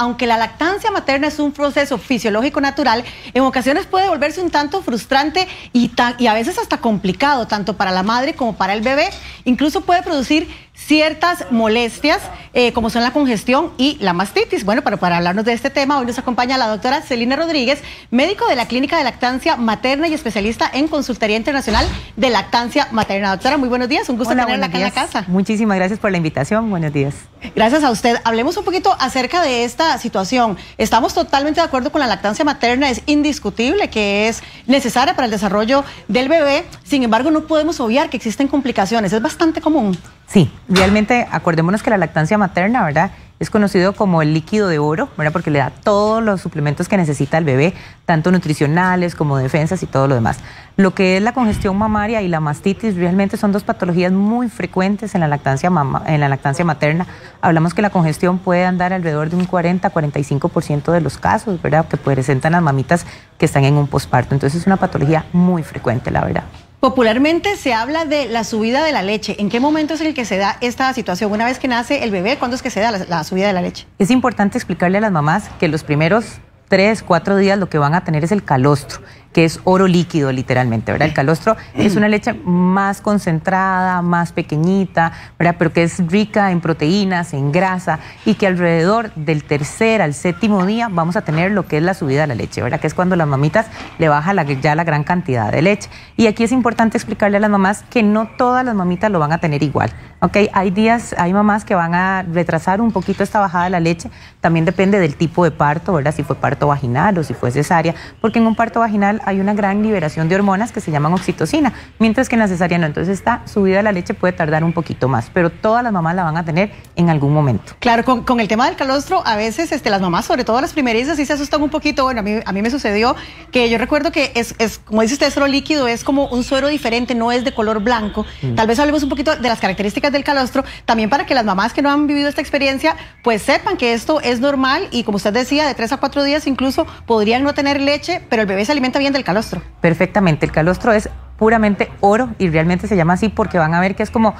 aunque la lactancia materna es un proceso fisiológico natural, en ocasiones puede volverse un tanto frustrante y, y a veces hasta complicado, tanto para la madre como para el bebé. Incluso puede producir ciertas molestias, eh, como son la congestión y la mastitis. Bueno, pero para hablarnos de este tema, hoy nos acompaña la doctora Celina Rodríguez, médico de la Clínica de Lactancia Materna y especialista en Consultoría Internacional de Lactancia Materna. Doctora, muy buenos días, un gusto tenerla acá en la casa. Muchísimas gracias por la invitación, buenos días. Gracias a usted. Hablemos un poquito acerca de esta situación. Estamos totalmente de acuerdo con la lactancia materna, es indiscutible que es necesaria para el desarrollo del bebé, sin embargo no podemos obviar que existen complicaciones, es bastante común. Sí, realmente acordémonos que la lactancia materna, ¿verdad? Es conocido como el líquido de oro, ¿verdad? Porque le da todos los suplementos que necesita el bebé, tanto nutricionales como defensas y todo lo demás. Lo que es la congestión mamaria y la mastitis realmente son dos patologías muy frecuentes en la lactancia, en la lactancia materna. Hablamos que la congestión puede andar alrededor de un 40-45% de los casos, ¿verdad? Que presentan las mamitas que están en un posparto. Entonces es una patología muy frecuente, la verdad. Popularmente se habla de la subida de la leche. ¿En qué momento es el que se da esta situación? Una vez que nace el bebé, ¿cuándo es que se da la, subida de la leche? Es importante explicarle a las mamás que los primeros tres, cuatro días lo que van a tener es el calostro que es oro líquido literalmente, ¿verdad? El calostro es una leche más concentrada, más pequeñita, ¿verdad? Pero que es rica en proteínas, en grasa y que alrededor del tercer al séptimo día vamos a tener lo que es la subida de la leche, ¿verdad? Que es cuando las mamitas le baja la, ya la gran cantidad de leche. Y aquí es importante explicarle a las mamás que no todas las mamitas lo van a tener igual, ¿ok? Hay días, hay mamás que van a retrasar un poquito esta bajada de la leche, también depende del tipo de parto, ¿verdad? Si fue parto vaginal o si fue cesárea, porque en un parto vaginal hay una gran liberación de hormonas que se llaman oxitocina, mientras que en la cesárea no. Entonces esta subida de la leche puede tardar un poquito más, pero todas las mamás la van a tener en algún momento. Claro, con, el tema del calostro, a veces este, las mamás, sobre todo las primerizas, sí se asustan un poquito. Bueno, a mí, a mí me sucedió que yo recuerdo que es, como dice usted, suero líquido, es como un suero diferente, no es de color blanco. Mm. Tal vez hablemos un poquito de las características del calostro, también para que las mamás que no han vivido esta experiencia, pues sepan que esto es normal y como usted decía, de tres a cuatro días incluso podrían no tener leche, pero el bebé se alimenta bien del calostro. Perfectamente, el calostro es puramente oro y realmente se llama así porque van a ver que es como,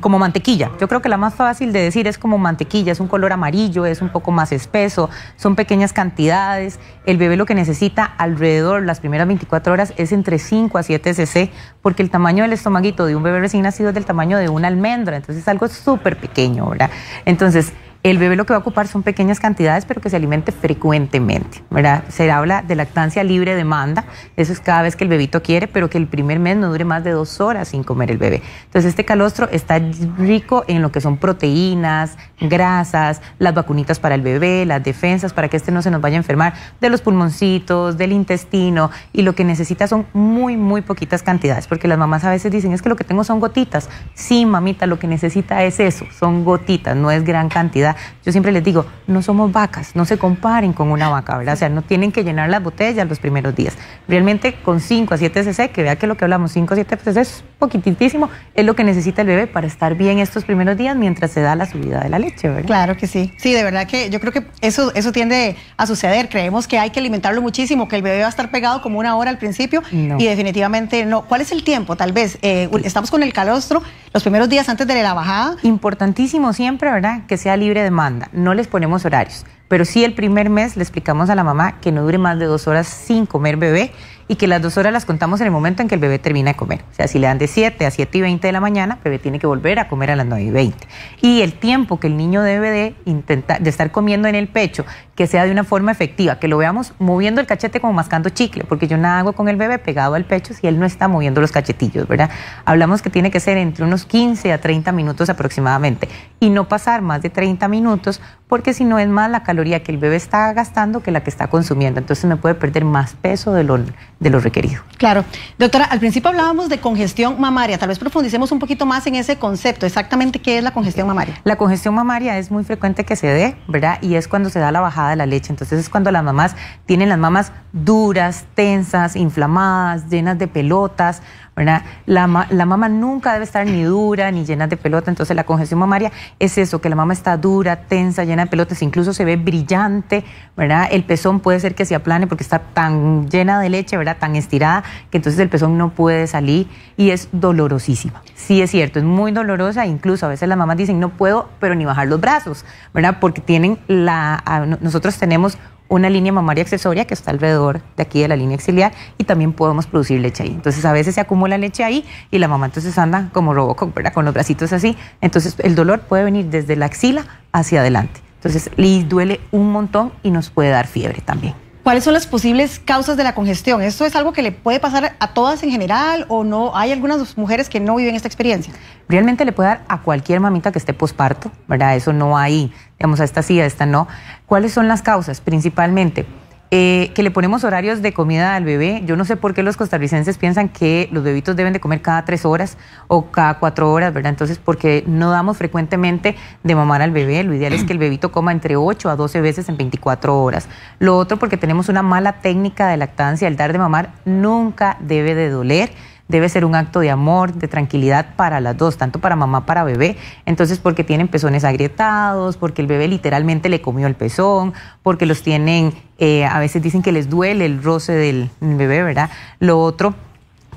como mantequilla. Yo creo que la más fácil de decir es como mantequilla, es un color amarillo, es un poco más espeso, son pequeñas cantidades. El bebé lo que necesita alrededor las primeras 24 horas es entre 5 a 7 cc porque el tamaño del estomaguito de un bebé recién nacido es del tamaño de una almendra, entonces es algo súper pequeño, ¿verdad? Entonces, el bebé lo que va a ocupar son pequeñas cantidades, pero que se alimente frecuentemente. ¿verdad? Se habla de lactancia libre demanda, eso es cada vez que el bebito quiere, pero que el primer mes no dure más de dos horas sin comer el bebé. Entonces este calostro está rico en lo que son proteínas, grasas, las vacunitas para el bebé, las defensas, para que este no se nos vaya a enfermar, de los pulmoncitos, del intestino, y lo que necesita son muy, muy poquitas cantidades, porque las mamás a veces dicen, es que lo que tengo son gotitas. Sí, mamita, lo que necesita es eso, son gotitas, no es gran cantidad yo siempre les digo, no somos vacas, no se comparen con una vaca, ¿verdad? O sea, no tienen que llenar las botellas los primeros días. Realmente con 5 a 7 cc, que vea que lo que hablamos, 5 a 7 cc pues, es poquititísimo, es lo que necesita el bebé para estar bien estos primeros días mientras se da la subida de la leche, ¿verdad? Claro que sí. Sí, de verdad que yo creo que eso, eso tiende a suceder. Creemos que hay que alimentarlo muchísimo, que el bebé va a estar pegado como una hora al principio y definitivamente no. ¿Cuál es el tiempo? Tal vez eh, estamos con el calostro los primeros días antes de la bajada. Importantísimo siempre, ¿verdad? Que sea libre demanda, no les ponemos horarios, pero sí el primer mes le explicamos a la mamá que no dure más de dos horas sin comer bebé y que las dos horas las contamos en el momento en que el bebé termina de comer. O sea, si le dan de 7 a 7 y 20 de la mañana, bebé tiene que volver a comer a las 9 y 20. Y el tiempo que el niño debe de, intentar, de estar comiendo en el pecho que sea de una forma efectiva, que lo veamos moviendo el cachete como mascando chicle, porque yo nada hago con el bebé pegado al pecho si él no está moviendo los cachetillos, ¿verdad? Hablamos que tiene que ser entre unos 15 a 30 minutos aproximadamente y no pasar más de 30 minutos, porque si no es más la caloría que el bebé está gastando que la que está consumiendo, entonces me puede perder más peso de lo, de lo requerido. Claro. Doctora, al principio hablábamos de congestión mamaria, tal vez profundicemos un poquito más en ese concepto, exactamente qué es la congestión mamaria. La congestión mamaria es muy frecuente que se dé, ¿verdad? Y es cuando se da la bajada de la leche. Entonces es cuando las mamás tienen las mamás duras, tensas, inflamadas, llenas de pelotas, ¿verdad? La, la nunca debe estar ni dura ni llena de pelota, entonces la congestión mamaria es eso, que la mamá está dura, tensa, llena de pelotas, incluso se ve brillante, ¿verdad? El pezón puede ser que se aplane porque está tan llena de leche, ¿verdad? Tan estirada que entonces el pezón no puede salir y es dolorosísima. Sí es cierto, es muy dolorosa, incluso a veces las mamás dicen no puedo, pero ni bajar los brazos, ¿verdad? Porque tienen la, nosotros tenemos una línea mamaria accesoria que está alrededor de aquí de la línea axilar y también podemos producir leche ahí. Entonces a veces se acumula leche ahí y la mamá entonces anda como robo Con los bracitos así. Entonces el dolor puede venir desde la axila hacia adelante. Entonces le duele un montón y nos puede dar fiebre también. ¿Cuáles son las posibles causas de la congestión? ¿Esto es algo que le puede pasar a todas en general o no? ¿Hay algunas mujeres que no viven esta experiencia? Realmente le puede dar a cualquier mamita que esté posparto, ¿verdad? Eso no hay, digamos, a esta sí, a esta no. ¿Cuáles son las causas? Principalmente eh, que le ponemos horarios de comida al bebé. Yo no sé por qué los costarricenses piensan que los bebitos deben de comer cada tres horas o cada cuatro horas, ¿verdad? Entonces, porque no damos frecuentemente de mamar al bebé. Lo ideal es que el bebito coma entre 8 a 12 veces en 24 horas. Lo otro, porque tenemos una mala técnica de lactancia. El dar de mamar nunca debe de doler debe ser un acto de amor, de tranquilidad para las dos, tanto para mamá, para bebé. Entonces, porque tienen pezones agrietados, porque el bebé literalmente le comió el pezón, porque los tienen, eh, a veces dicen que les duele el roce del bebé, ¿verdad? Lo otro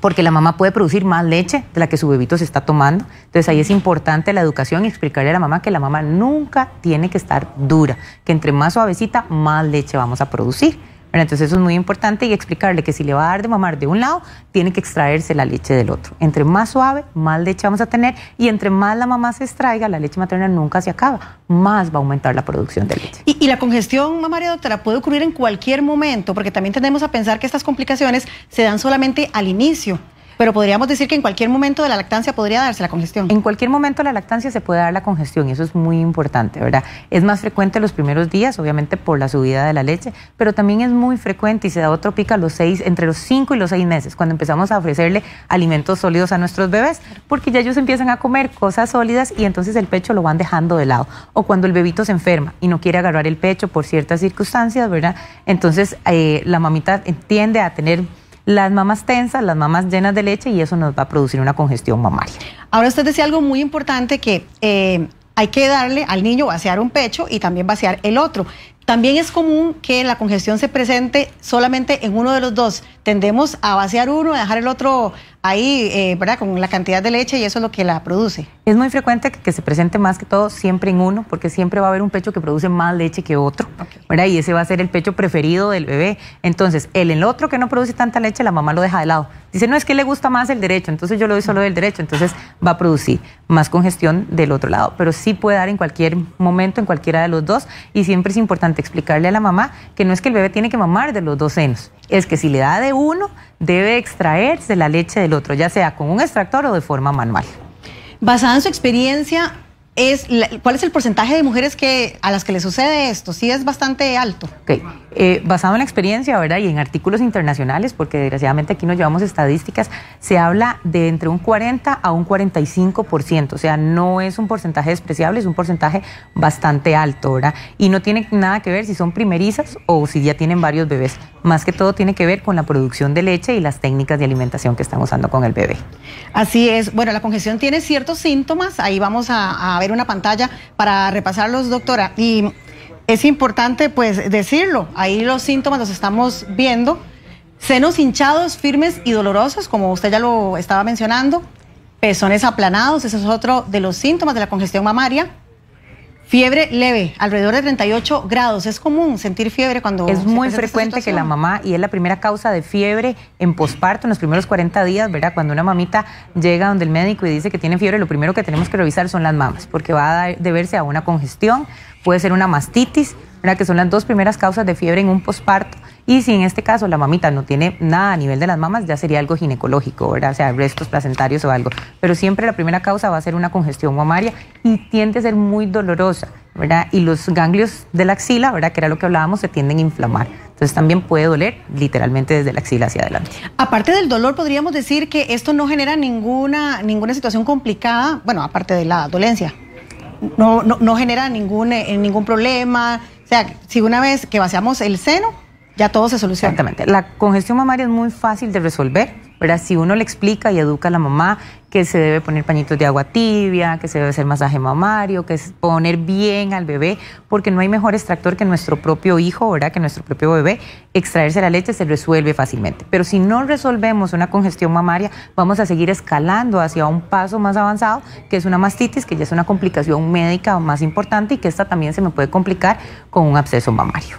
porque la mamá puede producir más leche de la que su bebito se está tomando. Entonces ahí es importante la educación y explicarle a la mamá que la mamá nunca tiene que estar dura, que entre más suavecita, más leche vamos a producir entonces eso es muy importante y explicarle que si le va a dar de mamar de un lado, tiene que extraerse la leche del otro. Entre más suave, más leche vamos a tener y entre más la mamá se extraiga, la leche materna nunca se acaba, más va a aumentar la producción de leche. Y, y la congestión mamaria, doctora, puede ocurrir en cualquier momento, porque también tenemos a pensar que estas complicaciones se dan solamente al inicio pero podríamos decir que en cualquier momento de la lactancia podría darse la congestión. En cualquier momento de la lactancia se puede dar la congestión y eso es muy importante, ¿verdad? Es más frecuente los primeros días, obviamente por la subida de la leche, pero también es muy frecuente y se da otro pico a los seis, entre los cinco y los seis meses, cuando empezamos a ofrecerle alimentos sólidos a nuestros bebés, porque ya ellos empiezan a comer cosas sólidas y entonces el pecho lo van dejando de lado. O cuando el bebito se enferma y no quiere agarrar el pecho por ciertas circunstancias, ¿verdad? Entonces eh, la mamita tiende a tener las mamas tensas, las mamas llenas de leche y eso nos va a producir una congestión mamaria. Ahora usted decía algo muy importante que eh, hay que darle al niño vaciar un pecho y también vaciar el otro. También es común que la congestión se presente solamente en uno de los dos. Tendemos a vaciar uno, a dejar el otro ahí, eh, ¿verdad? Con la cantidad de leche y eso es lo que la produce. Es muy frecuente que, se presente más que todo siempre en uno, porque siempre va a haber un pecho que produce más leche que otro, ¿verdad? Y ese va a ser el pecho preferido del bebé. Entonces, el, el otro que no produce tanta leche, la mamá lo deja de lado. Dice, no, es que le gusta más el derecho, entonces yo lo doy solo del derecho, entonces va a producir más congestión del otro lado. Pero sí puede dar en cualquier momento, en cualquiera de los dos, y siempre es importante explicarle a la mamá que no es que el bebé tiene que mamar de los dos senos es que si le da de uno, debe extraerse la leche del otro, ya sea con un extractor o de forma manual. Basada en su experiencia, ¿Cuál es el porcentaje de mujeres que, a las que le sucede esto? Sí, es bastante alto. Okay. Eh, basado en la experiencia, ¿verdad? Y en artículos internacionales, porque desgraciadamente aquí nos llevamos estadísticas, se habla de entre un 40 a un 45%. O sea, no es un porcentaje despreciable, es un porcentaje bastante alto, ¿verdad? Y no tiene nada que ver si son primerizas o si ya tienen varios bebés. Más que todo tiene que ver con la producción de leche y las técnicas de alimentación que están usando con el bebé. Así es. Bueno, la congestión tiene ciertos síntomas. Ahí vamos a ver una pantalla para repasarlos, doctora. Y es importante pues decirlo, ahí los síntomas los estamos viendo. Senos hinchados, firmes y dolorosos, como usted ya lo estaba mencionando. Pezones aplanados, ese es otro de los síntomas de la congestión mamaria Fiebre leve, alrededor de 38 grados. Es común sentir fiebre cuando... Es muy frecuente que la mamá, y es la primera causa de fiebre en posparto, en los primeros 40 días, ¿verdad? Cuando una mamita llega donde el médico y dice que tiene fiebre, lo primero que tenemos que revisar son las mamas, porque va a deberse a una congestión, puede ser una mastitis, que son las dos primeras causas de fiebre en un posparto. Y si en este caso la mamita no tiene nada a nivel de las mamas, ya sería algo ginecológico, ¿verdad? o sea, restos placentarios o algo. Pero siempre la primera causa va a ser una congestión mamaria y tiende a ser muy dolorosa. ¿verdad? Y los ganglios de la axila, ¿verdad? que era lo que hablábamos, se tienden a inflamar. Entonces también puede doler literalmente desde la axila hacia adelante. Aparte del dolor, podríamos decir que esto no genera ninguna, ninguna situación complicada, bueno, aparte de la dolencia. No, no, no genera ningún, eh, ningún problema, o sea, si una vez que vaciamos el seno, ya todo se soluciona. Exactamente. La congestión mamaria es muy fácil de resolver, pero Si uno le explica y educa a la mamá, que se debe poner pañitos de agua tibia, que se debe hacer masaje mamario, que es poner bien al bebé, porque no hay mejor extractor que nuestro propio hijo, ¿verdad? Que nuestro propio bebé. Extraerse la leche se resuelve fácilmente. Pero si no resolvemos una congestión mamaria, vamos a seguir escalando hacia un paso más avanzado, que es una mastitis, que ya es una complicación médica más importante y que esta también se me puede complicar con un absceso mamario.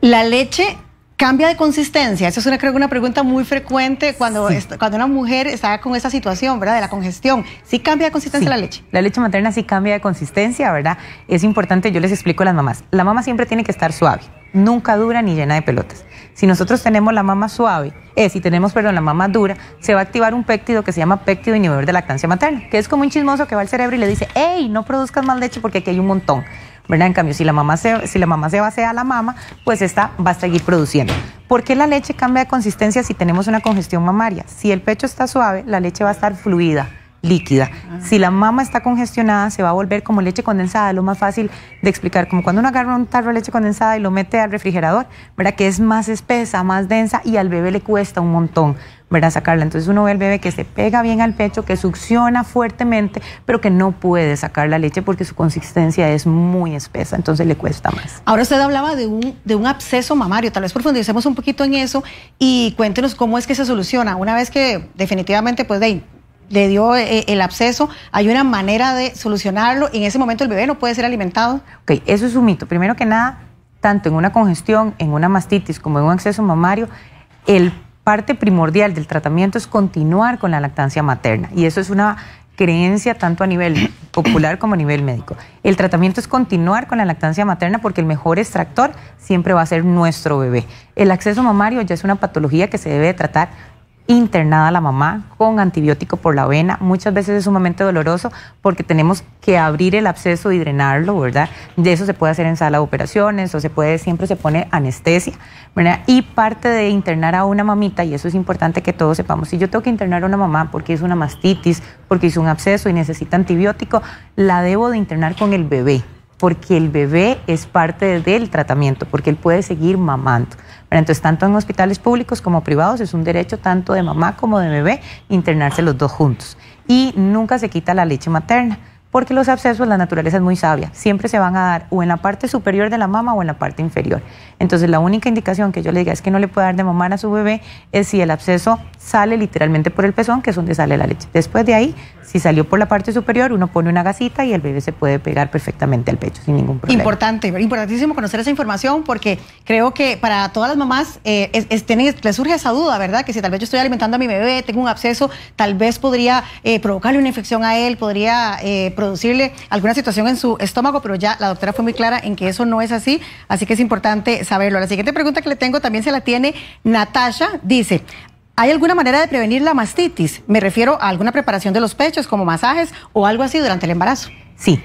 La leche ¿Cambia de consistencia? Esa es una, creo una pregunta muy frecuente cuando, cuando una mujer está con esa situación, ¿verdad? De la congestión. ¿Sí cambia de consistencia la leche? La leche materna sí cambia de consistencia, ¿verdad? Es importante, yo les explico a las mamás. La mamá siempre tiene que estar suave, nunca dura ni llena de pelotas. Si nosotros tenemos la mama suave, eh, si tenemos, perdón, la mama dura, se va a activar un péptido que se llama péptido inhibidor de lactancia materna, que es como un chismoso que va al cerebro y le dice, hey, no produzcas más leche porque aquí hay un montón. ¿verdad? En cambio, si la mamá se, si la mamá se a la mama, pues esta va a seguir produciendo. ¿Por qué la leche cambia de consistencia si tenemos una congestión mamaria? Si el pecho está suave, la leche va a estar fluida líquida. Ah. Si la mama está congestionada, se va a volver como leche condensada, lo más fácil de explicar, como cuando uno agarra un tarro de leche condensada y lo mete al refrigerador, ¿verdad? Que es más espesa, más densa y al bebé le cuesta un montón ¿verdad? Sacarla. Entonces uno ve al bebé que se pega bien al pecho, que succiona fuertemente, pero que no puede sacar la leche porque su consistencia es muy espesa, entonces le cuesta más. Ahora usted hablaba de un, de un absceso mamario, tal vez profundicemos un poquito en eso y cuéntenos cómo es que se soluciona. Una vez que definitivamente, pues, le dio eh, eh, el absceso, hay una manera de solucionarlo y en ese momento el bebé no puede ser alimentado. Ok, eso es un mito. Primero que nada, tanto en una congestión, en una mastitis como en un absceso mamario, el parte primordial del tratamiento es continuar con la lactancia materna y eso es una creencia tanto a nivel popular como a nivel médico. El tratamiento es continuar con la lactancia materna porque el mejor extractor siempre va a ser nuestro bebé. El acceso mamario ya es una patología que se debe tratar internada la mamá con antibiótico por la vena. Muchas veces es sumamente doloroso porque tenemos que abrir el absceso y drenarlo, ¿verdad? De eso se puede hacer en sala de operaciones o se puede, siempre se pone anestesia, ¿verdad? Y parte de internar a una mamita, y eso es importante que todos sepamos, si yo tengo que internar a una mamá porque es una mastitis, porque hizo un absceso y necesita antibiótico, la debo de internar con el bebé, porque el bebé es parte del tratamiento, porque él puede seguir mamando. Pero entonces, tanto en hospitales públicos como privados, es un derecho tanto de mamá como de bebé internarse los dos juntos. Y nunca se quita la leche materna porque los abscesos, la naturaleza es muy sabia, siempre se van a dar o en la parte superior de la mama o en la parte inferior. Entonces la única indicación que yo le diga es que no le puede dar de mamar a su bebé es si el absceso sale literalmente por el pezón, que es donde sale la leche. Después de ahí, si salió por la parte superior, uno pone una gasita y el bebé se puede pegar perfectamente al pecho sin ningún problema. Importante, importantísimo conocer esa información porque creo que para todas las mamás eh, les surge esa duda, ¿verdad? Que si tal vez yo estoy alimentando a mi bebé, tengo un absceso, tal vez podría eh, provocarle una infección a él, podría... Eh, producirle alguna situación en su estómago, pero ya la doctora fue muy clara en que eso no es así, así que es importante saberlo. La siguiente pregunta que le tengo también se la tiene Natasha, dice, ¿Hay alguna manera de prevenir la mastitis? Me refiero a alguna preparación de los pechos, como masajes o algo así durante el embarazo. Sí,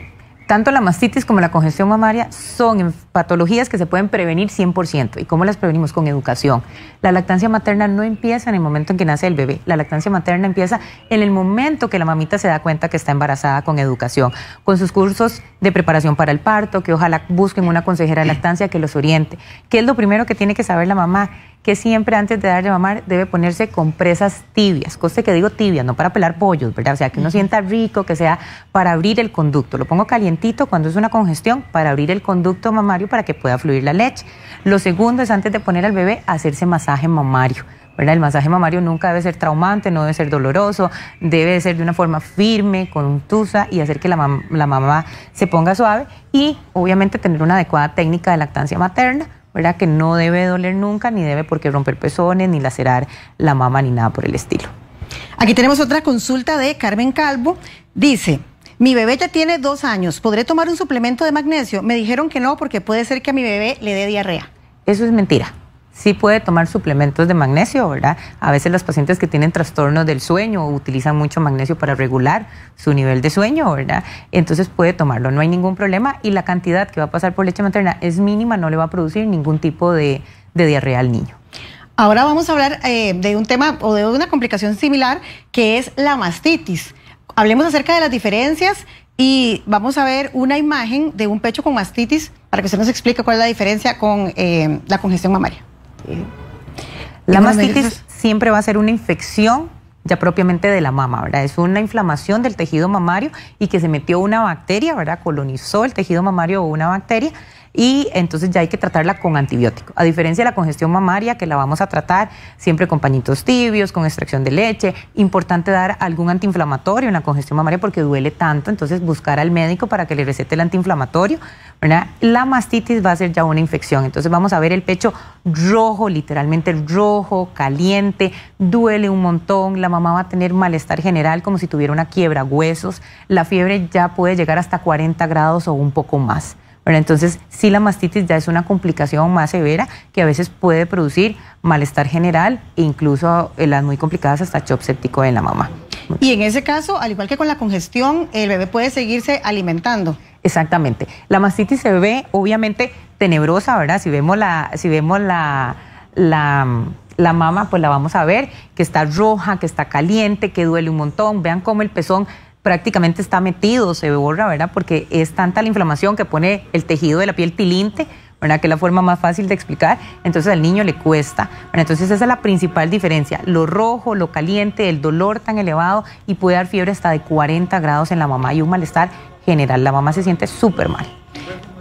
tanto la mastitis como la congestión mamaria son patologías que se pueden prevenir 100%. ¿Y cómo las prevenimos? Con educación. La lactancia materna no empieza en el momento en que nace el bebé. La lactancia materna empieza en el momento que la mamita se da cuenta que está embarazada con educación, con sus cursos de preparación para el parto, que ojalá busquen una consejera de lactancia que los oriente. ¿Qué es lo primero que tiene que saber la mamá? Que siempre antes de darle a mamar debe ponerse compresas tibias, coste que digo tibias, no para pelar pollos, ¿verdad? O sea, que uno sienta rico, que sea para abrir el conducto. Lo pongo calientito cuando es una congestión, para abrir el conducto mamario para que pueda fluir la leche. Lo segundo es antes de poner al bebé hacerse masaje mamario el masaje mamario nunca debe ser traumante, no debe ser doloroso, debe ser de una forma firme, contusa y hacer que la, mamá se ponga suave y obviamente tener una adecuada técnica de lactancia materna, ¿verdad? Que no debe doler nunca, ni debe porque romper pezones, ni lacerar la mama, ni nada por el estilo. Aquí tenemos otra consulta de Carmen Calvo. Dice, mi bebé ya tiene dos años, ¿podré tomar un suplemento de magnesio? Me dijeron que no porque puede ser que a mi bebé le dé diarrea. Eso es mentira sí puede tomar suplementos de magnesio, ¿verdad? A veces los pacientes que tienen trastornos del sueño utilizan mucho magnesio para regular su nivel de sueño, ¿verdad? Entonces puede tomarlo, no hay ningún problema y la cantidad que va a pasar por leche materna es mínima, no le va a producir ningún tipo de, diarrea al niño. Ahora vamos a hablar eh, de un tema o de una complicación similar que es la mastitis. Hablemos acerca de las diferencias y vamos a ver una imagen de un pecho con mastitis para que usted nos explique cuál es la diferencia con eh, la congestión mamaria. La mastitis siempre va a ser una infección ya propiamente de la mama, ¿verdad? Es una inflamación del tejido mamario y que se metió una bacteria, ¿verdad? Colonizó el tejido mamario o una bacteria y entonces ya hay que tratarla con antibiótico. A diferencia de la congestión mamaria, que la vamos a tratar siempre con pañitos tibios, con extracción de leche, importante dar algún antiinflamatorio en la congestión mamaria porque duele tanto, entonces buscar al médico para que le recete el antiinflamatorio. La mastitis va a ser ya una infección, entonces vamos a ver el pecho rojo, literalmente rojo, caliente, duele un montón, la mamá va a tener malestar general como si tuviera una quiebra huesos, la fiebre ya puede llegar hasta 40 grados o un poco más entonces, sí, la mastitis ya es una complicación más severa que a veces puede producir malestar general e incluso en las muy complicadas hasta chop séptico en la mamá. Y en ese caso, al igual que con la congestión, el bebé puede seguirse alimentando. Exactamente. La mastitis se ve obviamente tenebrosa, ¿verdad? Si vemos la si vemos la la la mama, pues la vamos a ver que está roja, que está caliente, que duele un montón. Vean cómo el pezón prácticamente está metido, se borra, ¿verdad? Porque es tanta la inflamación que pone el tejido de la piel tilinte, ¿verdad? Que es la forma más fácil de explicar. Entonces al niño le cuesta. Bueno, entonces esa es la principal diferencia. Lo rojo, lo caliente, el dolor tan elevado y puede dar fiebre hasta de 40 grados en la mamá y un malestar general. La mamá se siente súper mal.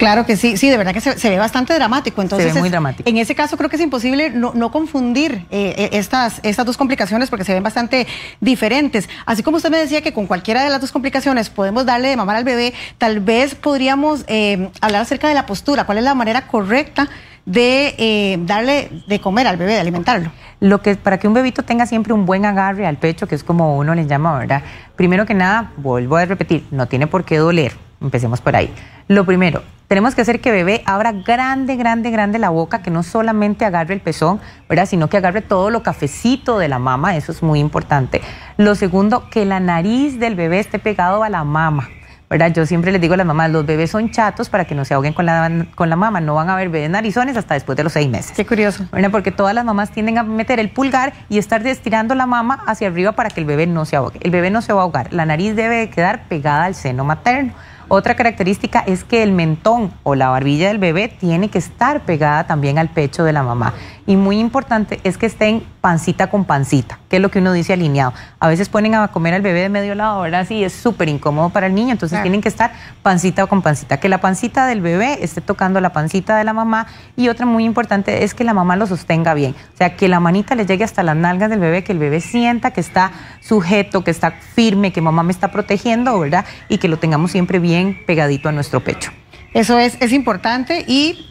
Claro que sí, sí, de verdad que se, ve bastante dramático. Entonces, se ve muy dramático. En ese caso creo que es imposible no, no confundir eh, eh, estas, estas dos complicaciones porque se ven bastante diferentes. Así como usted me decía que con cualquiera de las dos complicaciones podemos darle de mamar al bebé, tal vez podríamos eh, hablar acerca de la postura, cuál es la manera correcta de darle de comer al bebé, de alimentarlo. Lo que para que un bebito tenga siempre un buen agarre al pecho, que es como uno le llama, ¿verdad? Primero que nada, vuelvo a repetir, no tiene por qué doler. Empecemos por ahí. Lo primero, tenemos que hacer que bebé abra grande, grande, grande la boca, que no solamente agarre el pezón, ¿verdad? sino que agarre todo lo cafecito de la mama, eso es muy importante. Lo segundo, que la nariz del bebé esté pegado a la mama. ¿verdad? Yo siempre les digo a las mamás, los bebés son chatos para que no se ahoguen con la, con la mama, no van a haber bebés narizones hasta después de los seis meses. Qué curioso. Bueno, Porque todas las mamás tienden a meter el pulgar y estar estirando la mama hacia arriba para que el bebé no se ahogue. El bebé no se va a ahogar, la nariz debe quedar pegada al seno materno. Otra característica es que el mentón o la barbilla del bebé tiene que estar pegada también al pecho de la mamá y muy importante es que estén pancita con pancita, que es lo que uno dice alineado. A veces ponen a comer al bebé de medio lado, ahora sí es súper incómodo para el niño, entonces tienen que estar pancita con pancita, que la pancita del bebé esté tocando la pancita de la mamá y otra muy importante es que la mamá lo sostenga bien, o sea, que la manita le llegue hasta las nalgas del bebé, que el bebé sienta que está sujeto, que está firme, que mamá me está protegiendo, ¿verdad? Y que lo tengamos siempre bien pegadito a nuestro pecho. Eso es, es importante y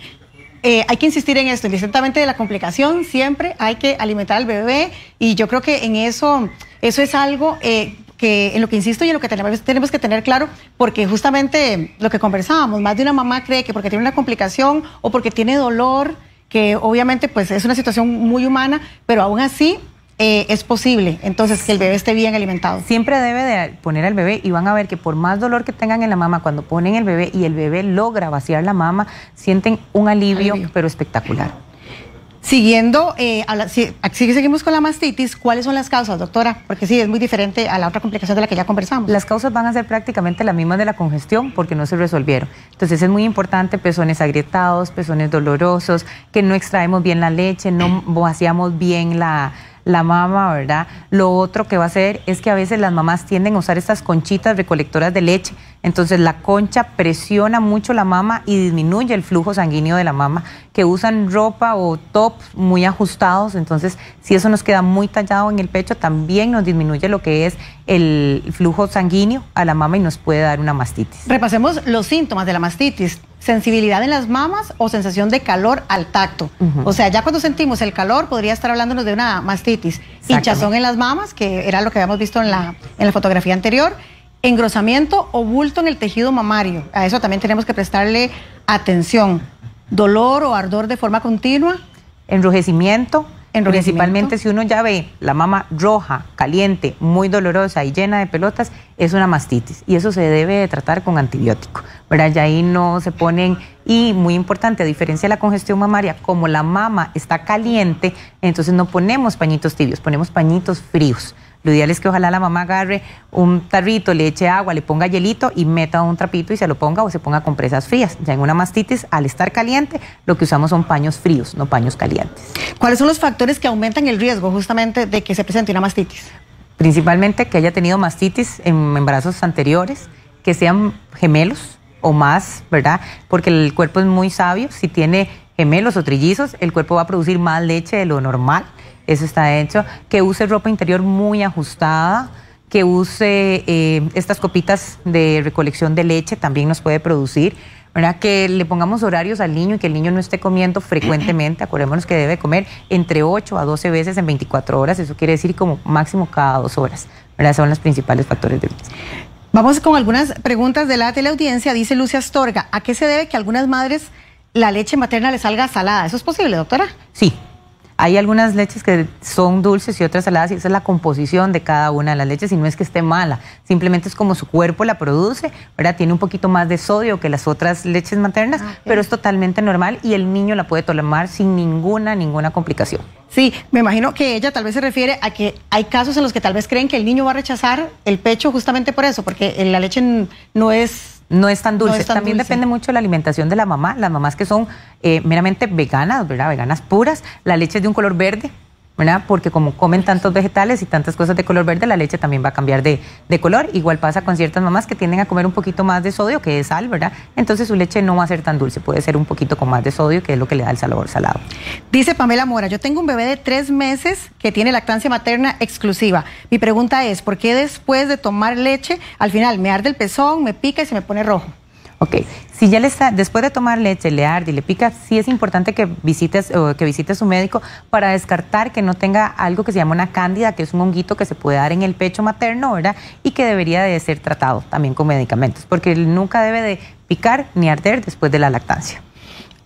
eh, hay que insistir en esto, indistintamente de la complicación, siempre hay que alimentar al bebé y yo creo que en eso, eso es algo eh, que en lo que insisto y en lo que tenemos, tenemos que tener claro, porque justamente lo que conversábamos, más de una mamá cree que porque tiene una complicación o porque tiene dolor, que obviamente pues es una situación muy humana, pero aún así eh, es posible entonces que el bebé esté bien alimentado. Siempre debe de poner al bebé y van a ver que por más dolor que tengan en la mama, cuando ponen el bebé y el bebé logra vaciar la mama, sienten un alivio, pero espectacular. Siguiendo, eh, seguimos con la mastitis, ¿cuáles son las causas, doctora? Porque sí, es muy diferente a la otra complicación de la que ya conversamos. Las causas van a ser prácticamente las mismas de la congestión porque no se resolvieron. Entonces es muy importante pezones agrietados, pezones dolorosos, que no extraemos bien la leche, no vaciamos bien la, la mamá, ¿verdad? Lo otro que va a hacer es que a veces las mamás tienden a usar estas conchitas recolectoras de leche entonces la concha presiona mucho la mama y disminuye el flujo sanguíneo de la mama, que usan ropa o tops muy ajustados, entonces si eso nos queda muy tallado en el pecho, también nos disminuye lo que es el flujo sanguíneo a la mama y nos puede dar una mastitis. Repasemos los síntomas de la mastitis. Sensibilidad en las mamas o sensación de calor al tacto. O sea, ya cuando sentimos el calor podría estar hablándonos de una mastitis. Hinchazón en las mamas, que era lo que habíamos visto en la, en la fotografía anterior engrosamiento o bulto en el tejido mamario. A eso también tenemos que prestarle atención. Dolor o ardor de forma continua. Enrojecimiento. Principalmente si uno ya ve la mama roja, caliente, muy dolorosa y llena de pelotas, es una mastitis. Y eso se debe tratar con antibiótico. ¿verdad? Ya ahí no se ponen y muy importante, a diferencia de la congestión mamaria, como la mama está caliente, entonces no ponemos pañitos tibios, ponemos pañitos fríos. Lo ideal es que ojalá la mamá agarre un tarrito, le eche agua, le ponga hielito y meta un trapito y se lo ponga o se ponga con presas frías. Ya en una mastitis, al estar caliente, lo que usamos son paños fríos, no paños calientes. ¿Cuáles son los factores que aumentan el riesgo justamente de que se presente una mastitis? Principalmente que haya tenido mastitis en embarazos anteriores, que sean gemelos, o más, ¿verdad? Porque el cuerpo es muy sabio, si tiene gemelos o trillizos, el cuerpo va a producir más leche de lo normal, eso está hecho, que use ropa interior muy ajustada, que use eh, estas copitas de recolección de leche, también nos puede producir. ¿verdad? Que le pongamos horarios al niño y que el niño no esté comiendo frecuentemente. Acordémonos que debe comer entre 8 a 12 veces en 24 horas. Eso quiere decir como máximo cada dos horas. ¿verdad? Son los principales factores de Vamos con algunas preguntas de la teleaudiencia. Dice Lucia Astorga, ¿a qué se debe que algunas madres la leche materna le salga salada? ¿Eso es posible, doctora? Sí, hay algunas leches que son dulces y otras saladas y esa es la composición de cada una de las leches y no es que esté mala, simplemente es como su cuerpo la produce, ¿verdad? Tiene un poquito más de sodio que las otras leches maternas, ah, pero es totalmente normal y el niño la puede tolerar sin ninguna, ninguna complicación. Sí, me imagino que ella tal vez se refiere a que hay casos en los que tal vez creen que el niño va a rechazar el pecho justamente por eso, porque la leche no es no es tan dulce. También depende mucho de la alimentación de la mamá. Las mamás que son eh, meramente veganas, ¿verdad? Veganas puras, la leche es de un color verde, porque como comen tantos vegetales y tantas cosas de color verde, la leche también va a cambiar de, de color. Igual pasa con ciertas mamás que tienden a comer un poquito más de sodio, que es sal, ¿verdad? Entonces su leche no va a ser tan dulce, puede ser un poquito con más de sodio, que es lo que le da el sabor salado. Dice Pamela Mora, yo tengo un bebé de tres meses que tiene lactancia materna exclusiva. Mi pregunta es, ¿por qué después de tomar leche, al final me arde el pezón, me pica y se me pone rojo? Ok, si ya le está, después de tomar leche, le arde y le pica, sí es importante que visites o que visite a su médico para descartar que no tenga algo que se llama una cándida, que es un honguito que se puede dar en el pecho materno, ¿verdad? Y que debería de ser tratado también con medicamentos, porque él nunca debe de picar ni arder después de la lactancia.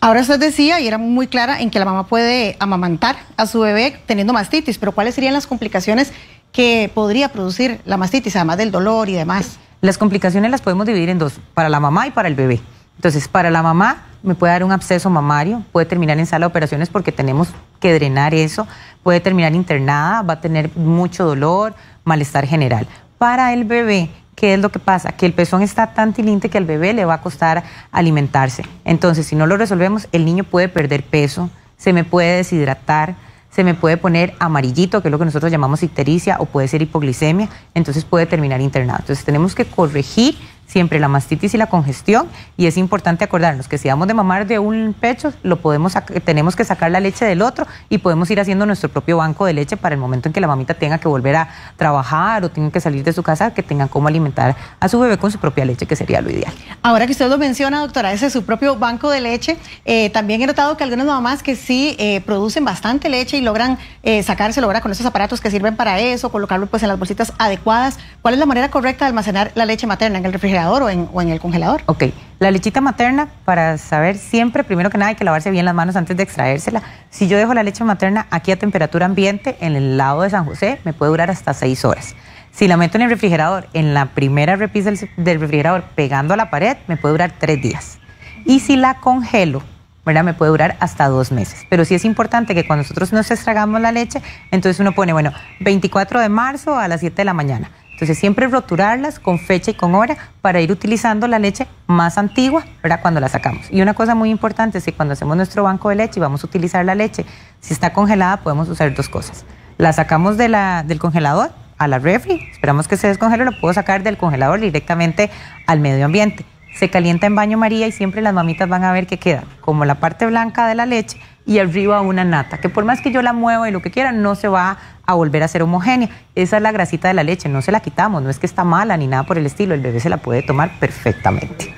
Ahora usted decía, y era muy clara, en que la mamá puede amamantar a su bebé teniendo mastitis, pero ¿cuáles serían las complicaciones que podría producir la mastitis, además del dolor y demás? Las complicaciones las podemos dividir en dos, para la mamá y para el bebé. Entonces, para la mamá me puede dar un absceso mamario, puede terminar en sala de operaciones porque tenemos que drenar eso, puede terminar internada, va a tener mucho dolor, malestar general. Para el bebé, ¿qué es lo que pasa? Que el pezón está tan tilinte que al bebé le va a costar alimentarse. Entonces, si no lo resolvemos, el niño puede perder peso, se me puede deshidratar, se me puede poner amarillito, que es lo que nosotros llamamos ictericia, o puede ser hipoglicemia, entonces puede terminar internado. Entonces tenemos que corregir siempre la mastitis y la congestión y es importante acordarnos que si vamos de mamar de un pecho, lo podemos tenemos que sacar la leche del otro y podemos ir haciendo nuestro propio banco de leche para el momento en que la mamita tenga que volver a trabajar o tenga que salir de su casa, que tengan cómo alimentar a su bebé con su propia leche, que sería lo ideal. Ahora que usted lo menciona, doctora, ese es su propio banco de leche, eh, también he notado que algunas mamás que sí eh, producen bastante leche y logran eh, sacárselo ahora con esos aparatos que sirven para eso, colocarlo pues en las bolsitas adecuadas. ¿Cuál es la manera correcta de almacenar la leche materna en el refrigerador? o en, o en el congelador. Ok. La lechita materna, para saber siempre, primero que nada, hay que lavarse bien las manos antes de extraérsela. Si yo dejo la leche materna aquí a temperatura ambiente, en el lado de San José, me puede durar hasta seis horas. Si la meto en el refrigerador, en la primera repisa del refrigerador, pegando a la pared, me puede durar tres días. Y si la congelo, ¿verdad? Me puede durar hasta dos meses. Pero sí es importante que cuando nosotros nos extragamos la leche, entonces uno pone, bueno, 24 de marzo a las 7 de la mañana. Entonces siempre roturarlas con fecha y con hora para ir utilizando la leche más antigua, ¿verdad? Cuando la sacamos. Y una cosa muy importante es que cuando hacemos nuestro banco de leche y vamos a utilizar la leche, si está congelada podemos usar dos cosas. La sacamos del congelador a la refri, esperamos que se descongele, lo puedo sacar del congelador directamente al medio ambiente. Se calienta en baño María y siempre las mamitas van a ver que queda como la parte blanca de la leche y arriba una nata, que por más que yo la mueva y lo que quiera, no se va a volver a ser homogénea. Esa es la grasita de la leche, no se la quitamos, no es que está mala ni nada por el estilo, el bebé se la puede tomar perfectamente.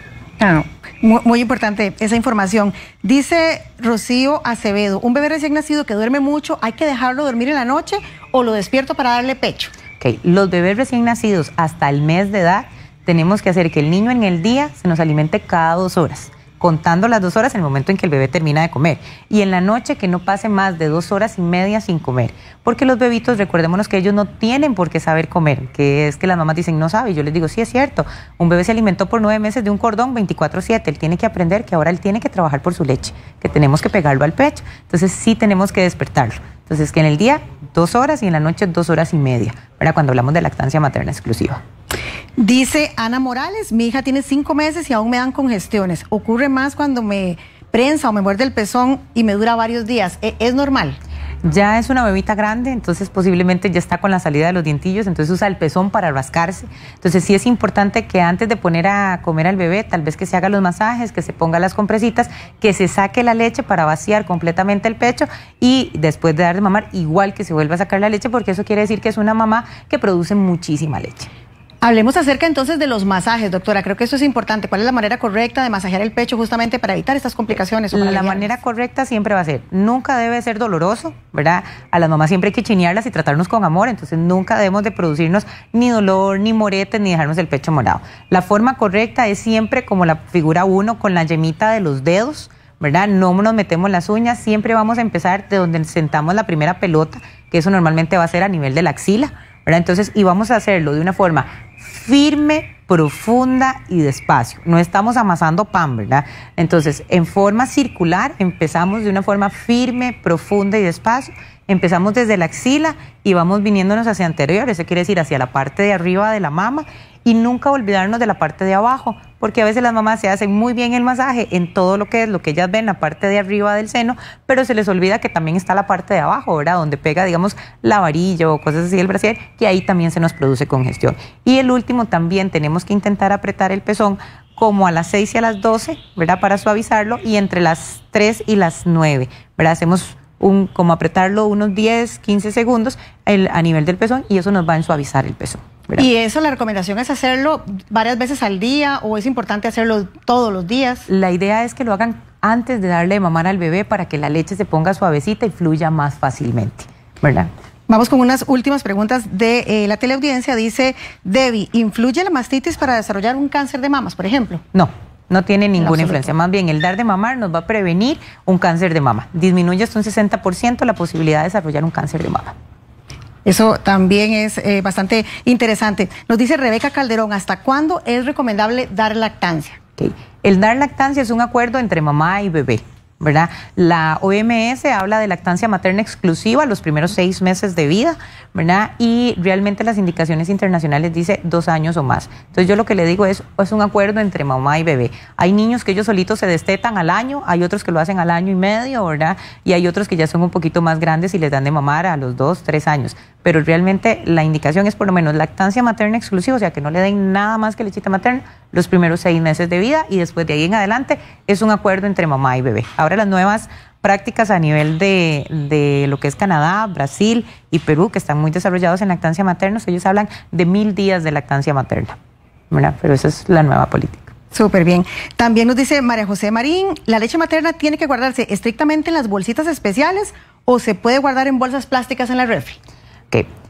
muy, muy, importante esa información. Dice Rocío Acevedo, un bebé recién nacido que duerme mucho, ¿hay que dejarlo dormir en la noche o lo despierto para darle pecho? Ok, los bebés recién nacidos hasta el mes de edad tenemos que hacer que el niño en el día se nos alimente cada dos horas contando las dos horas en el momento en que el bebé termina de comer. Y en la noche que no pase más de dos horas y media sin comer. Porque los bebitos, recordémonos que ellos no tienen por qué saber comer, que es que las mamás dicen no sabe. y Yo les digo, sí es cierto, un bebé se alimentó por nueve meses de un cordón 24-7, él tiene que aprender que ahora él tiene que trabajar por su leche, que tenemos que pegarlo al pecho. Entonces sí tenemos que despertarlo. Entonces que en el día dos horas y en la noche dos horas y media, para cuando hablamos de lactancia materna exclusiva. Dice Ana Morales, mi hija tiene cinco meses y aún me dan congestiones. Ocurre más cuando me prensa o me muerde el pezón y me dura varios días. ¿E-, ¿Es normal? Ya es una bebita grande, entonces posiblemente ya está con la salida de los dientillos, entonces usa el pezón para rascarse. Entonces sí es importante que antes de poner a comer al bebé, tal vez que se haga los masajes, que se ponga las compresitas, que se saque la leche para vaciar completamente el pecho y después de dar de mamar, igual que se vuelva a sacar la leche, porque eso quiere decir que es una mamá que produce muchísima leche. Hablemos acerca entonces de los masajes, doctora. Creo que eso es importante. ¿Cuál es la manera correcta de masajear el pecho justamente para evitar estas complicaciones? la manera correcta siempre va a ser, nunca debe ser doloroso, ¿verdad? A las mamás siempre hay que chinearlas y tratarnos con amor, entonces nunca debemos de producirnos ni dolor, ni moretes, ni dejarnos el pecho morado. La forma correcta es siempre como la figura 1 con la yemita de los dedos. ¿verdad? No nos metemos las uñas, siempre vamos a empezar de donde sentamos la primera pelota, que eso normalmente va a ser a nivel de la axila, ¿verdad? Entonces, y vamos a hacerlo de una forma firme, profunda y despacio. No estamos amasando pan, ¿verdad? Entonces, en forma circular, empezamos de una forma firme, profunda y despacio. Empezamos desde la axila y vamos viniéndonos hacia anterior, eso quiere decir hacia la parte de arriba de la mama y nunca olvidarnos de la parte de abajo, porque a veces las mamás se hacen muy bien el masaje en todo lo que es lo que ellas ven, la parte de arriba del seno, pero se les olvida que también está la parte de abajo, ¿verdad? Donde pega, digamos, la varilla o cosas así del brasier, que ahí también se nos produce congestión. Y el último también tenemos que intentar apretar el pezón como a las 6 y a las 12, ¿verdad? Para suavizarlo y entre las 3 y las 9, ¿verdad? Hacemos un, como apretarlo unos 10, 15 segundos a nivel del pezón y eso nos va a suavizar el pezón. Y eso, la recomendación es hacerlo varias veces al día o es importante hacerlo todos los días. La idea es que lo hagan antes de darle de mamar al bebé para que la leche se ponga suavecita y fluya más fácilmente, ¿verdad? Vamos con unas últimas preguntas de eh, la teleaudiencia. Dice, Debbie, ¿influye la mastitis para desarrollar un cáncer de mamas, por ejemplo? No, no tiene ninguna influencia. Más bien, el dar de mamar nos va a prevenir un cáncer de mama. Disminuye hasta un 60% la posibilidad de desarrollar un cáncer de mama. Eso también es eh, bastante interesante. Nos dice Rebeca Calderón, ¿hasta cuándo es recomendable dar lactancia? El dar lactancia es un acuerdo entre mamá y bebé. ¿verdad? La OMS habla de lactancia materna exclusiva los primeros seis meses de vida, ¿verdad? Y realmente las indicaciones internacionales dice dos años o más. Entonces yo lo que le digo es, es un acuerdo entre mamá y bebé. Hay niños que ellos solitos se destetan al año, hay otros que lo hacen al año y medio, ¿verdad? Y hay otros que ya son un poquito más grandes y les dan de mamar a los dos, tres años pero realmente la indicación es por lo menos lactancia materna exclusiva, o sea, que no le den nada más que lechita materna los primeros seis meses de vida y después de ahí en adelante es un acuerdo entre mamá y bebé. Ahora las nuevas prácticas a nivel de, lo que es Canadá, Brasil y Perú, que están muy desarrollados en lactancia materna, ellos hablan de mil días de lactancia materna, pero esa es la nueva política. Súper bien. También nos dice María José Marín, ¿la leche materna tiene que guardarse estrictamente en las bolsitas especiales o se puede guardar en bolsas plásticas en la refri?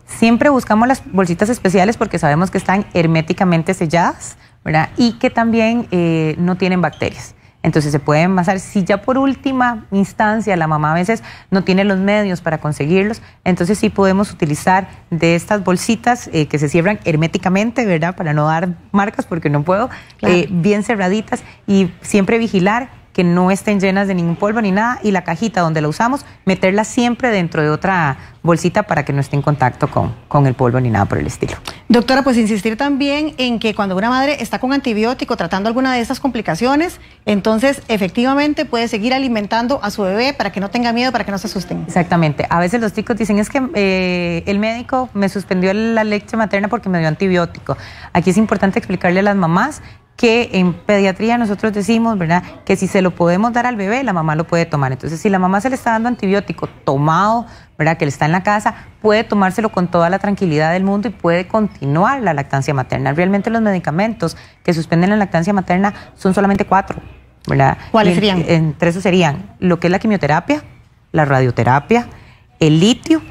Siempre buscamos las bolsitas especiales porque sabemos que están herméticamente selladas, ¿verdad? Y que también eh, no tienen bacterias. Entonces se pueden envasar. Si ya por última instancia la mamá a veces no tiene los medios para conseguirlos, entonces sí podemos utilizar de estas bolsitas eh, que se cierran herméticamente, ¿verdad? Para no dar marcas porque no puedo, eh, bien cerraditas y siempre vigilar que no estén llenas de ningún polvo ni nada, y la cajita donde la usamos, meterla siempre dentro de otra bolsita para que no esté en contacto con, con el polvo ni nada por el estilo. Doctora, pues insistir también en que cuando una madre está con antibiótico tratando alguna de esas complicaciones, entonces efectivamente puede seguir alimentando a su bebé para que no tenga miedo, para que no se asusten. Exactamente. A veces los chicos dicen es que eh, el médico me suspendió la leche materna porque me dio antibiótico. Aquí es importante explicarle a las mamás que en pediatría nosotros decimos, ¿verdad?, que si se lo podemos dar al bebé, la mamá lo puede tomar. Entonces, si la mamá se le está dando antibiótico tomado, ¿verdad?, que le está en la casa, puede tomárselo con toda la tranquilidad del mundo y puede continuar la lactancia materna. Realmente los medicamentos que suspenden la lactancia materna son solamente cuatro, ¿verdad? ¿Cuáles serían? entre esos serían lo que es la quimioterapia, la radioterapia, el litio,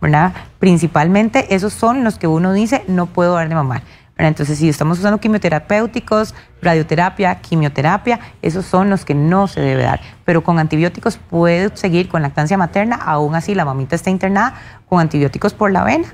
¿verdad? Principalmente esos son los que uno dice no puedo dar de mamar entonces, si estamos usando quimioterapéuticos, radioterapia, quimioterapia, esos son los que no se debe dar. Pero con antibióticos puede seguir con lactancia materna, aún así la mamita está internada con antibióticos por la vena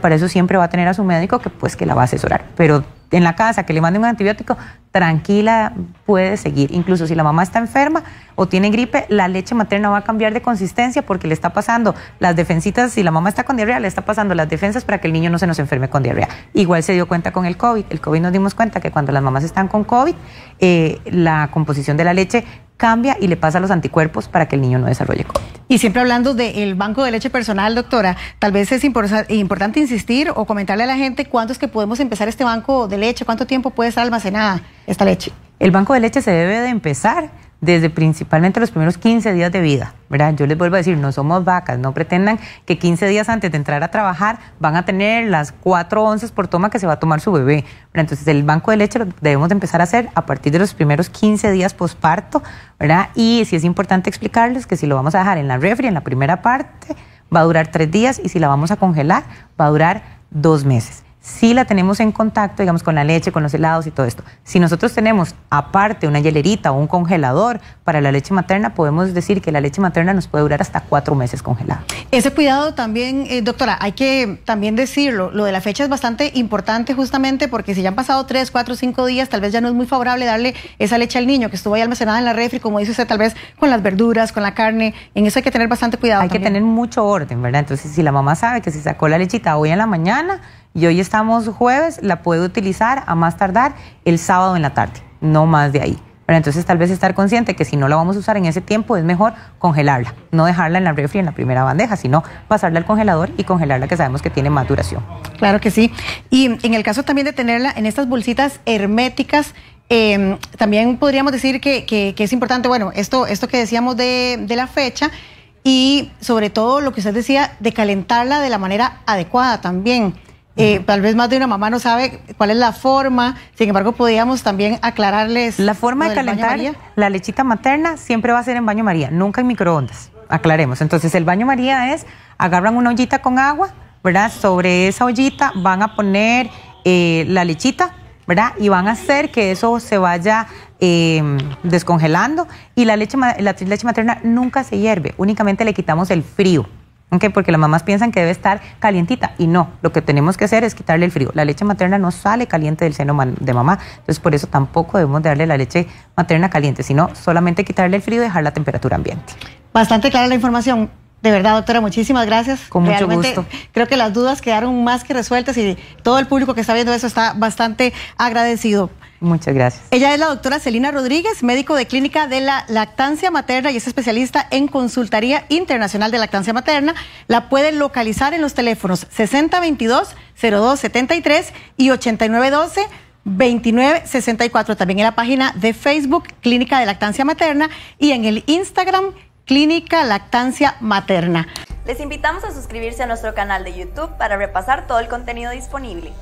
para eso siempre va a tener a su médico que pues que la va a asesorar. Pero en la casa, que le mande un antibiótico, tranquila, puede seguir. Incluso si la mamá está enferma o tiene gripe, la leche materna va a cambiar de consistencia porque le está pasando las defensitas, si la mamá está con diarrea, le está pasando las defensas para que el niño no se nos enferme con diarrea. Igual se dio cuenta con el COVID. El COVID nos dimos cuenta que cuando las mamás están con COVID, eh, la composición de la leche cambia y le pasa los anticuerpos para que el niño no desarrolle COVID. Y siempre hablando del banco de leche personal, doctora, tal vez es importante insistir o comentarle a la gente cuándo es que podemos empezar este banco de leche, cuánto tiempo puede estar almacenada esta leche. El banco de leche se debe de empezar desde principalmente los primeros 15 días de vida, ¿verdad? Yo les vuelvo a decir, no somos vacas, no pretendan que 15 días antes de entrar a trabajar van a tener las cuatro onzas por toma que se va a tomar su bebé. Entonces el banco de leche lo debemos empezar a hacer a partir de los primeros 15 días posparto, ¿verdad? Y si es importante explicarles que si lo vamos a dejar en la refri, en la primera parte, va a durar 3 días y si la vamos a congelar, va a durar 2 meses. Si la tenemos en contacto, digamos, con la leche, con los helados y todo esto. Si nosotros tenemos aparte una hielerita o un congelador para la leche materna, podemos decir que la leche materna nos puede durar hasta cuatro meses congelada. Ese cuidado también, eh, doctora, hay que también decirlo, lo de la fecha es bastante importante justamente porque si ya han pasado tres, cuatro, cinco días, tal vez ya no es muy favorable darle esa leche al niño que estuvo ahí almacenada en la refri, como dice usted, tal vez con las verduras, con la carne, en eso hay que tener bastante cuidado. Hay que tener mucho orden, ¿verdad? Entonces, si la mamá sabe que si sacó la lechita hoy en la mañana, y hoy estamos jueves, la puede utilizar a más tardar el sábado en la tarde, no más de ahí. Pero entonces tal vez estar consciente que si no la vamos a usar en ese tiempo es mejor congelarla, no dejarla en la refri en la primera bandeja, sino pasarla al congelador y congelarla que sabemos que tiene más duración. Claro que sí. Y en el caso también de tenerla en estas bolsitas herméticas, em, también podríamos decir que, es importante, bueno, esto, esto que decíamos de, de la fecha y sobre todo lo que usted decía de calentarla de la manera adecuada también. Eh, tal vez más de una mamá no sabe cuál es la forma, sin embargo podíamos también aclararles. La forma de calentar la lechita materna siempre va a ser en baño María, nunca en microondas, aclaremos. Entonces el baño María es, agarran una ollita con agua, ¿verdad? Sobre esa ollita van a poner eh, la lechita, ¿verdad? Y van a hacer que eso se vaya em, descongelando y la leche, la leche materna nunca se hierve, únicamente le quitamos el frío porque las mamás piensan que debe estar calientita y no, lo que tenemos que hacer es quitarle el frío. La leche materna no sale caliente del seno de mamá, entonces por eso tampoco debemos darle la leche materna caliente, sino solamente quitarle el frío y dejar la temperatura ambiente. Bastante clara la información. De verdad, doctora, muchísimas gracias. Con mucho gusto. Creo que las dudas quedaron más que resueltas y todo el público que está viendo eso está bastante agradecido. Muchas gracias. Ella es la doctora Celina Rodríguez, médico de clínica de la lactancia materna y es especialista en consultaría internacional de lactancia materna. La pueden localizar en los teléfonos 6022-0273 y 8912. 2964, también en la página de Facebook Clínica de Lactancia Materna y en el Instagram Clínica Lactancia Materna. Les invitamos a suscribirse a nuestro canal de YouTube para repasar todo el contenido disponible.